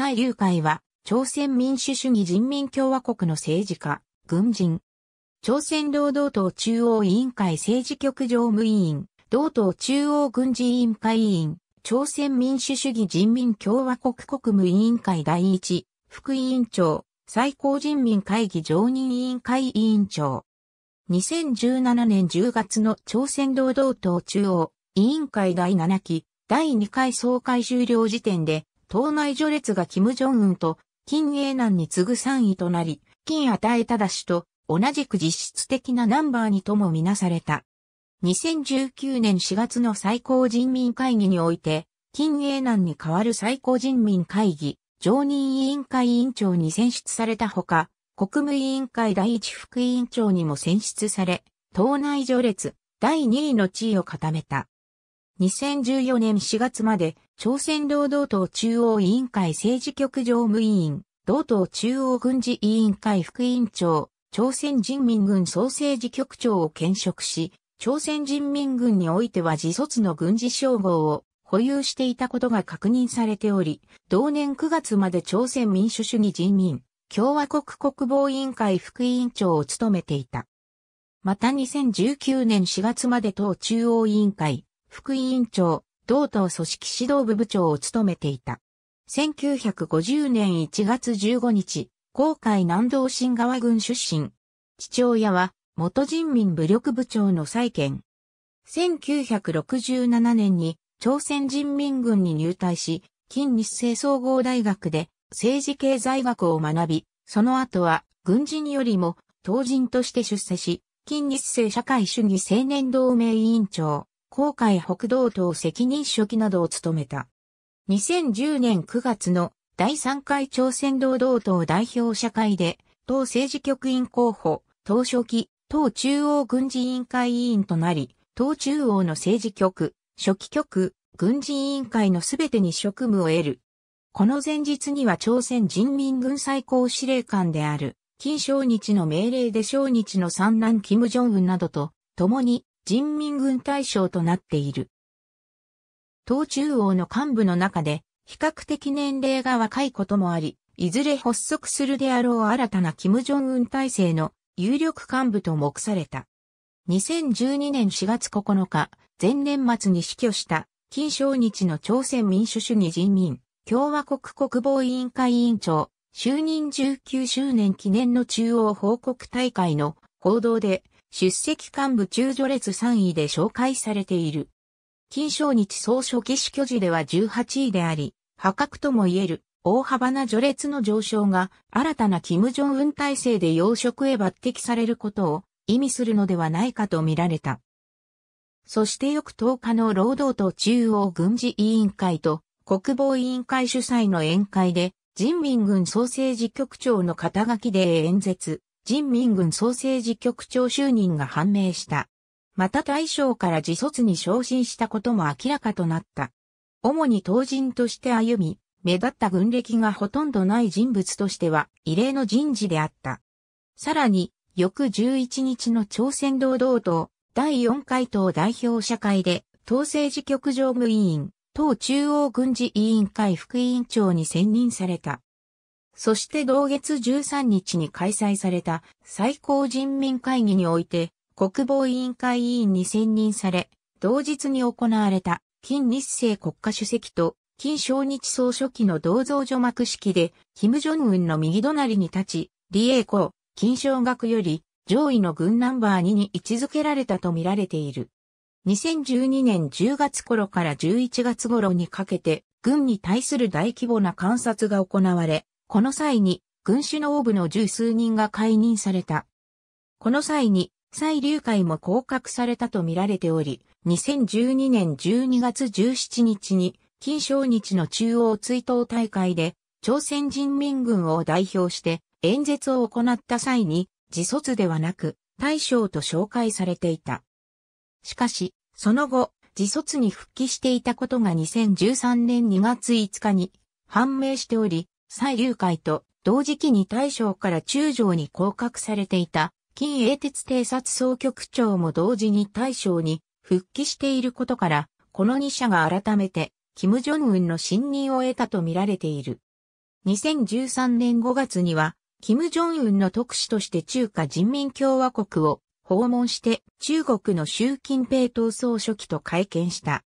蔡竜海は、朝鮮民主主義人民共和国の政治家、軍人。朝鮮労働党中央委員会政治局常務委員、同党中央軍事委員会委員、朝鮮民主主義人民共和国国務委員会第一、副委員長、最高人民会議常任委員会委員長。2017年10月の朝鮮労働党中央委員会第7期第2回総会終了時点で党内序列が金正恩と金英南に次ぐ3位となり、金与えただしと同じく実質的なナンバーにともみなされた。2019年4月の最高人民会議において、金英南に代わる最高人民会議、常任委員会委員長に選出されたほか、国務委員会第一副委員長にも選出され、党内序列第2位の地位を固めた。2014年4月まで、朝鮮労働党中央委員会政治局常務委員、同党中央軍事委員会副委員長、朝鮮人民軍総政治局長を兼職し、朝鮮人民軍においては自卒の軍事称号を保有していたことが確認されており、同年9月まで朝鮮民主主義人民共和国国防委員会副委員長を務めていた。また2019年4月まで党中央委員会副委員長、同党組織指導部部長を務めていた。1950年1月15日、航海南道新川郡出身。父親は、元人民武力部長の再建。1967年に、朝鮮人民軍に入隊し、近日清総合大学で政治経済学を学び、その後は軍人よりも党人として出世し、近日清社会主義青年同盟委員長、航海北道党責任書記などを務めた。2010年9月の第3回朝鮮労働党代表社会で、党政治局員候補、党書記、党中央軍事委員会委員となり、党中央の政治局、書記局、軍事委員会のすべてに職務を得る。この前日には朝鮮人民軍最高司令官である、金正日の命令で正日の三男金正恩などと、共に人民軍大将となっている。党中央の幹部の中で、比較的年齢が若いこともあり、いずれ発足するであろう新たな金正恩体制の有力幹部と目された。2012年4月9日、前年末に死去した、金正日の朝鮮民主主義人民共和国国防委員会委員長、就任19周年記念の中央報告大会の報道で、出席幹部中序列3位で紹介されている。金正日総書記死去時では18位であり、破格とも言える大幅な序列の上昇が新たな金正恩体制で要職へ抜擢されることを意味するのではないかと見られた。そして翌10日の労働党中央軍事委員会と国防委員会主催の宴会で人民軍総政治局長の肩書きで演説。人民軍総政治局長就任が判明した。また大将から自卒に昇進したことも明らかとなった。主に当人として歩み、目立った軍歴がほとんどない人物としては異例の人事であった。さらに、翌11日の朝鮮労働党第4回党代表社会で、党政治局常務委員、党中央軍事委員会副委員長に選任された。そして同月13日に開催された最高人民会議において国防委員会委員に選任され、同日に行われた金日成国家主席と金正日総書記の銅像除幕式で、金正恩の右隣に立ち、李栄光、金正学より上位の軍ナンバー2に位置づけられたとみられている。2012年10月頃から11月頃にかけて、軍に対する大規模な観察が行われ、この際に、軍首脳部の十数人が解任された。この際に、蔡竜会も降格されたと見られており、2012年12月17日に、金正日の中央追悼大会で、朝鮮人民軍を代表して演説を行った際に、自卒ではなく、大将と紹介されていた。しかし、その後、自卒に復帰していたことが2013年2月5日に判明しており、蔡竜海と同時期に大将から中将に降格されていた金英鉄偵察総局長も同時に大将に復帰していることから、この2社が改めて、金正恩の信任を得たとみられている。2013年5月には、金正恩の特使として中華人民共和国を訪問して中国の習近平党総書記と会見した。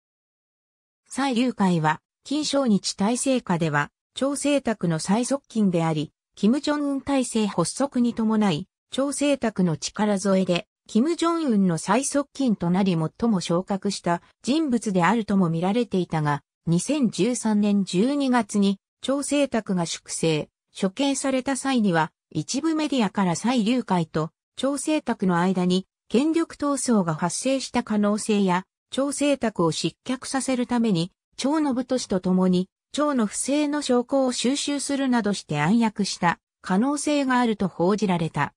蔡竜海は、金正日体制下では、朝政卓の最側近であり、金正恩体制発足に伴い、朝政卓の力添えで、金正恩の最側近となり最も昇格した人物であるとも見られていたが、2013年12月に朝政卓が粛清、処刑された際には、一部メディアから再流会と朝政卓の間に権力闘争が発生した可能性や、朝政卓を失脚させるために、長信市と共に長の不正の証拠を収集するなどして暗躍した可能性があると報じられた。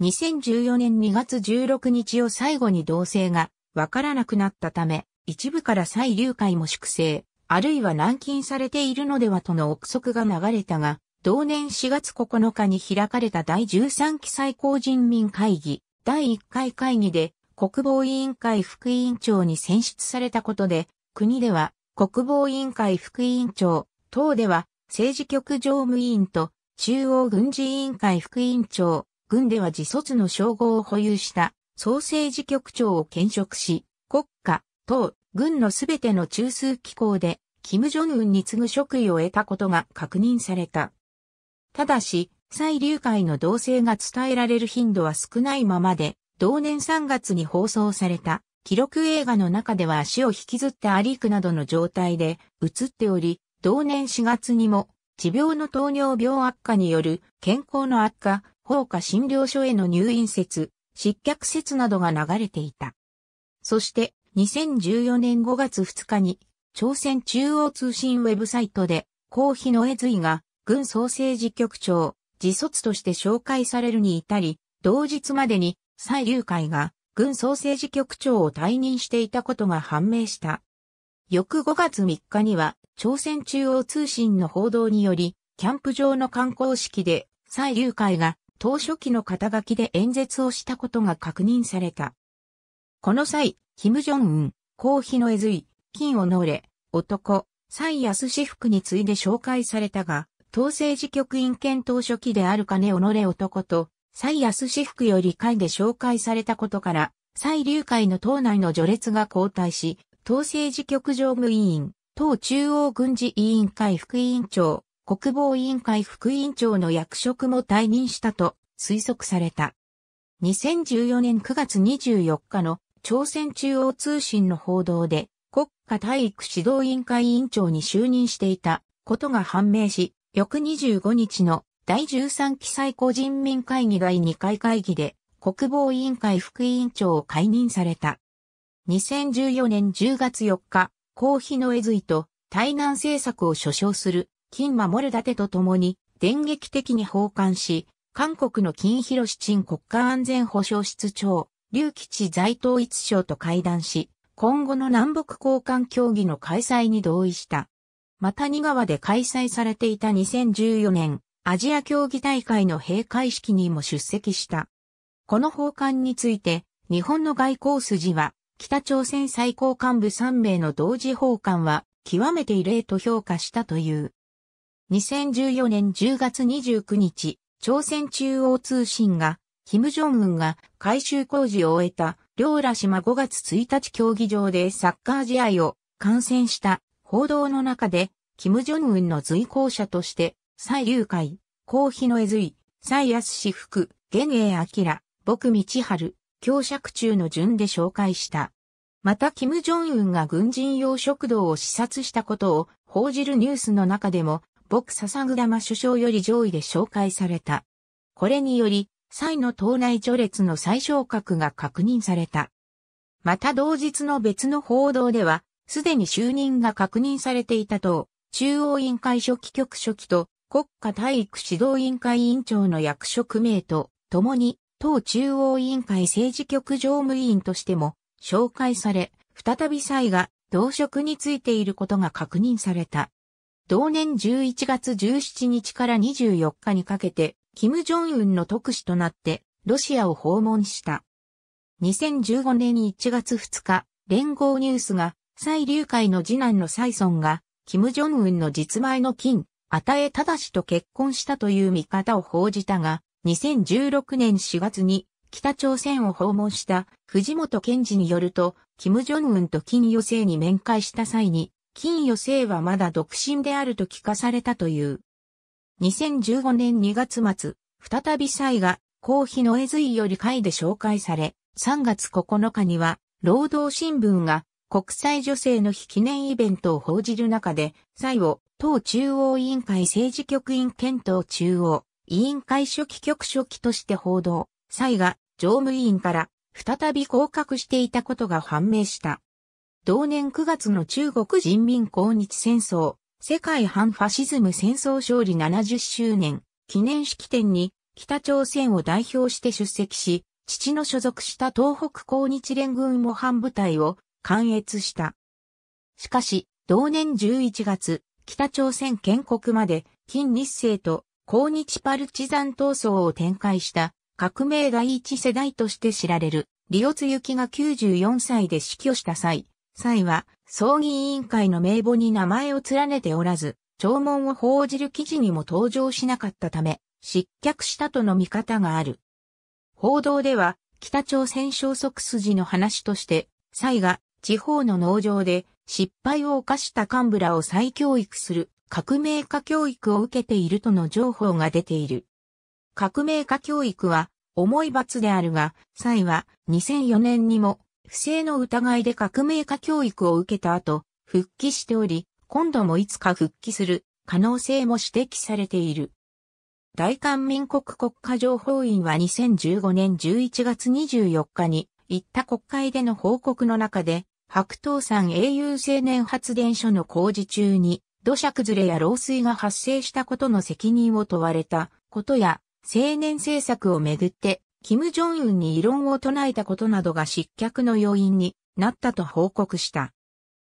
2014年2月16日を最後に同性がわからなくなったため、一部から再流会も粛清、あるいは軟禁されているのではとの憶測が流れたが、同年4月9日に開かれた第13期最高人民会議第1回会議で国防委員会副委員長に選出されたことで、国では国防委員会副委員長、等では政治局常務委員と中央軍事委員会副委員長、軍では自卒の称号を保有した総政治局長を兼職し、国家、党、軍のすべての中枢機構で、金正恩に次ぐ職位を得たことが確認された。ただし、蔡流会の動静が伝えられる頻度は少ないままで、同年3月に放送された記録映画の中では足を引きずってークなどの状態で映っており、同年4月にも持病の糖尿病悪化による健康の悪化、放火診療所への入院説、失脚説などが流れていた。そして2014年5月2日に朝鮮中央通信ウェブサイトで、公費の絵随が軍総政治局長、自卒として紹介されるに至り、同日までに蔡流会が軍総政治局長を退任していたことが判明した。翌5月3日には、朝鮮中央通信の報道により、キャンプ場の観光式で、蔡流会が、当初期の肩書きで演説をしたことが確認された。この際、キム・ジョンウン、コーヒのエズイ、金をのれ、男、蔡康志福に次いで紹介されたが、党政治局員兼当書記である金をノれ男と、蔡安志福より会で紹介されたことから、蔡流会の党内の序列が交代し、党政治局常務委員、党中央軍事委員会副委員長、国防委員会副委員長の役職も退任したと推測された。2014年9月24日の朝鮮中央通信の報道で国家体育指導委員会委員長に就任していたことが判明し、翌25日の第13期最高人民会議第2回会議で国防委員会副委員長を解任された。2014年10月4日、公費のエズイと対南政策を所掌する金守立と共に電撃的に訪韓し、韓国の金広七鎮国家安全保障室長、劉吉在統一省と会談し、今後の南北交換協議の開催に同意した。また2川で開催されていた2014年アジア競技大会の閉会式にも出席した。この訪韓について、日本の外交筋は、北朝鮮最高幹部3名の同時訪韓は、極めて異例と評価したという。2014年10月29日、朝鮮中央通信が、金正恩が改修工事を終えた、両ら島5月1日競技場でサッカー試合を観戦した報道の中で、ンウンの随行者として蔡龍海、高飛の江ずい、蔡安志福、玄英明、僕道春、教釈中の順で紹介した。また、金正恩が軍人用食堂を視察したことを報じるニュースの中でも、僕笹玉首相より上位で紹介された。これにより、蔡の党内序列の最小格が確認された。また同日の別の報道では、すでに就任が確認されていた党、中央委員会初期局初期と国家体育指導委員会委員長の役職名と、共に、党中央委員会政治局常務委員としても、紹介され、再び蔡が同職についていることが確認された。同年11月17日から24日にかけて、金正恩の特使となって、ロシアを訪問した。2015年1月2日、連合ニュースが、蔡竜海の次男の蔡孫が、金正恩の実前の金、与え正と結婚したという見方を報じたが、2016年4月に北朝鮮を訪問した藤本健二によると、金正恩と金与正に面会した際に、金与正はまだ独身であると聞かされたという。2015年2月末、再び蔡が、公費の絵随より会で紹介され、3月9日には、労働新聞が国際女性の日記念イベントを報じる中で、蔡を党中央委員会政治局員検討中央委員会初期局初期として報道、際が常務委員から再び降格していたことが判明した。同年9月の中国人民抗日戦争、世界反ファシズム戦争勝利70周年記念式典に北朝鮮を代表して出席し、父の所属した東北抗日連軍模範部隊を観越した。しかし、同年11月、北朝鮮建国まで、近日清と抗日パルチザン闘争を展開した革命第一世代として知られる、リオツユキが94歳で死去した際、際は、葬儀委員会の名簿に名前を連ねておらず、弔問を報じる記事にも登場しなかったため、失脚したとの見方がある。報道では、北朝鮮消息筋の話として、蔡が地方の農場で失敗を犯した幹部らを再教育する革命家教育を受けているとの情報が出ている。革命家教育は重い罰であるが、蔡は2004年にも不正の疑いで革命家教育を受けた後、復帰しており、今度もいつか復帰する可能性も指摘されている。大韓民国国家情報院は2015年11月24日に、行った国会での報告の中で、白桃山英雄青年発電所の工事中に土砂崩れや漏水が発生したことの責任を問われたことや青年政策をめぐって金正恩に異論を唱えたことなどが失脚の要因になったと報告した。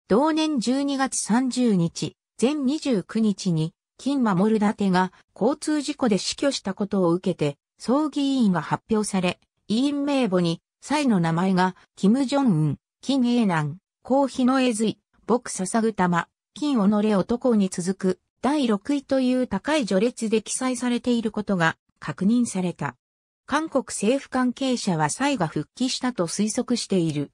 同年12月30日、全29日に金守立が交通事故で死去したことを受けて葬儀委員が発表され、委員名簿に、際の名前が、金正恩、金英南、高妃の絵髄、僕捧ぐ玉、金己男に続く、第6位という高い序列で記載されていることが確認された。韓国政府関係者は蔡が復帰したと推測している。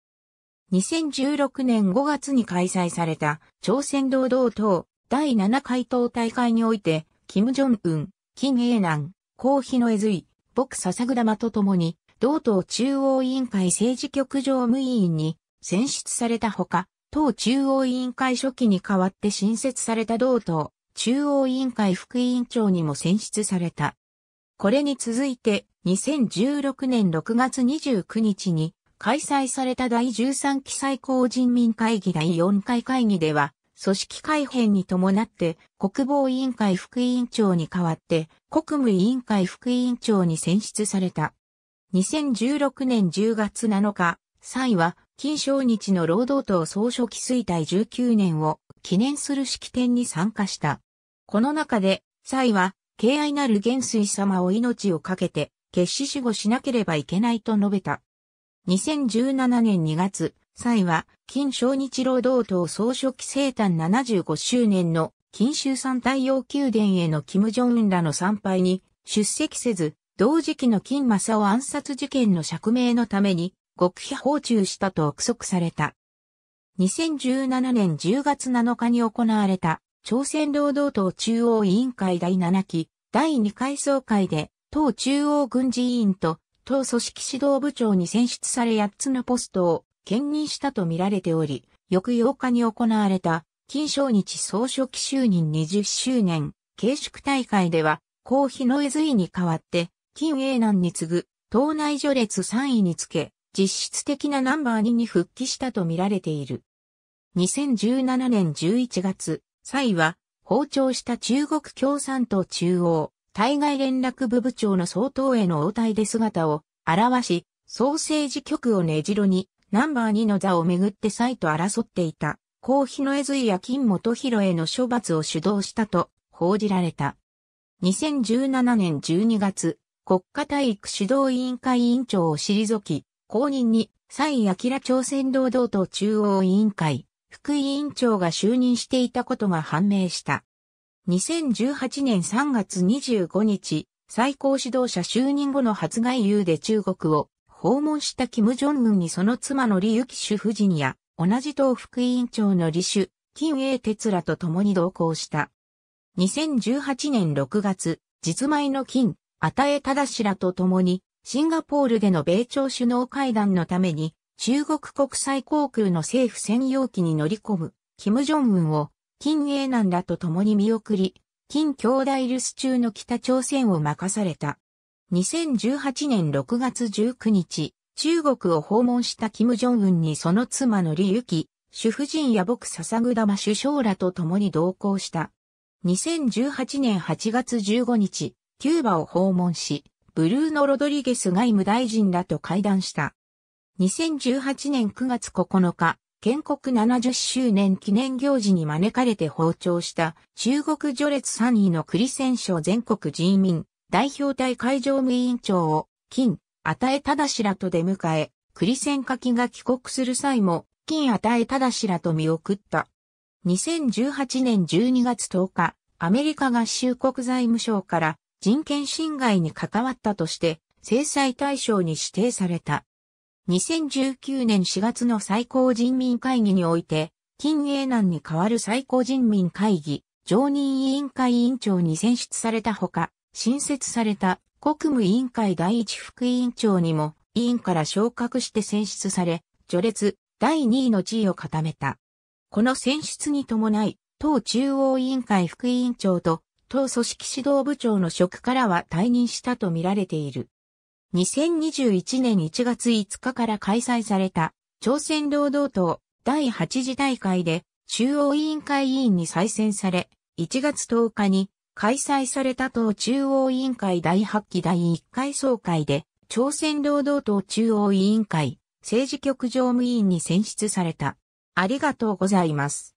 2016年5月に開催された朝鮮労働党第7回党大会において、金正恩、金英南、高妃の絵髄、僕笹ぐ玉と共に、同党中央委員会政治局常務委員に選出されたほか、党中央委員会初期に代わって新設された同党中央委員会副委員長にも選出された。これに続いて2016年6月29日に開催された第13期最高人民会議第4回会議では、組織改編に伴って国防委員会副委員長に代わって国務委員会副委員長に選出された。2016年10月7日、蔡は金正日の労働党総書記衰退19年を記念する式典に参加した。この中で、蔡は、敬愛なる元帥様を命を懸けて、決死死後しなければいけないと述べた。2017年2月、蔡は、金正日労働党総書記生誕75周年の、金州産太陽宮殿への金正恩らの参拝に出席せず、同時期の金正を暗殺事件の釈明のために、極秘訪中したと憶測された。2017年10月7日に行われた朝鮮労働党中央委員会第7期第2回総会で党中央軍事委員と党組織指導部長に選出され8つのポストを兼任したとみられており、翌8日に行われた金正日総書記就任20周年慶祝大会では、公費の絵随に代わって、金英南に次ぐ、党内序列3位につけ、実質的なナンバー2に復帰したと見られている。2017年11月、蔡は、訪朝した中国共産党中央、対外連絡部部長の総統への応対で姿を表し、総政治局を根城に、ナンバー2の座をめぐって蔡と争っていた、公費の江髄や金元博への処罰を主導したと報じられた。2017年12月、国家体育指導委員会委員長を退き、後任に、蔡明朝鮮労働党中央委員会、副委員長が就任していたことが判明した。2018年3月25日、最高指導者就任後の初外遊で中国を訪問した金正恩にその妻の李雪主夫人や同じ党副委員長の李主、金英哲らと共に同行した。2018年6月、実米の金、与え正らと共にシンガポールでの米朝首脳会談のために、中国国際航空の政府専用機に乗り込む、金正恩を、金英南らと共に見送り、金兄弟留守中の北朝鮮を任された。2018年6月19日、中国を訪問した金正恩にその妻の李キ、主婦人や僕笹ぐ玉首相らと共に同行した。2018年8月15日、キューバを訪問し、ブルーノ・ロドリゲス外務大臣らと会談した。2018年9月9日、建国70周年記念行事に招かれて訪朝した中国序列3位の栗戦省全国人民代表隊会常務委員長を金、与え忠しらと出迎え、栗戦書きが帰国する際も金与え忠しらと見送った。2018年12月10日、アメリカ合衆国財務省から人権侵害に関わったとして制裁対象に指定された。2019年4月の最高人民会議において、金英南に代わる最高人民会議常任委員会委員長に選出されたほか、新設された国務委員会第一副委員長にも委員から昇格して選出され、序列第2位の地位を固めた。この選出に伴い、党中央委員会副委員長と党組織指導部長の職からは退任したとみられている。2021年1月5日から開催された朝鮮労働党第8次大会で中央委員会委員に再選され、1月10日に開催された党中央委員会第8期第1回総会で朝鮮労働党中央委員会政治局常務委員に選出された。ありがとうございます。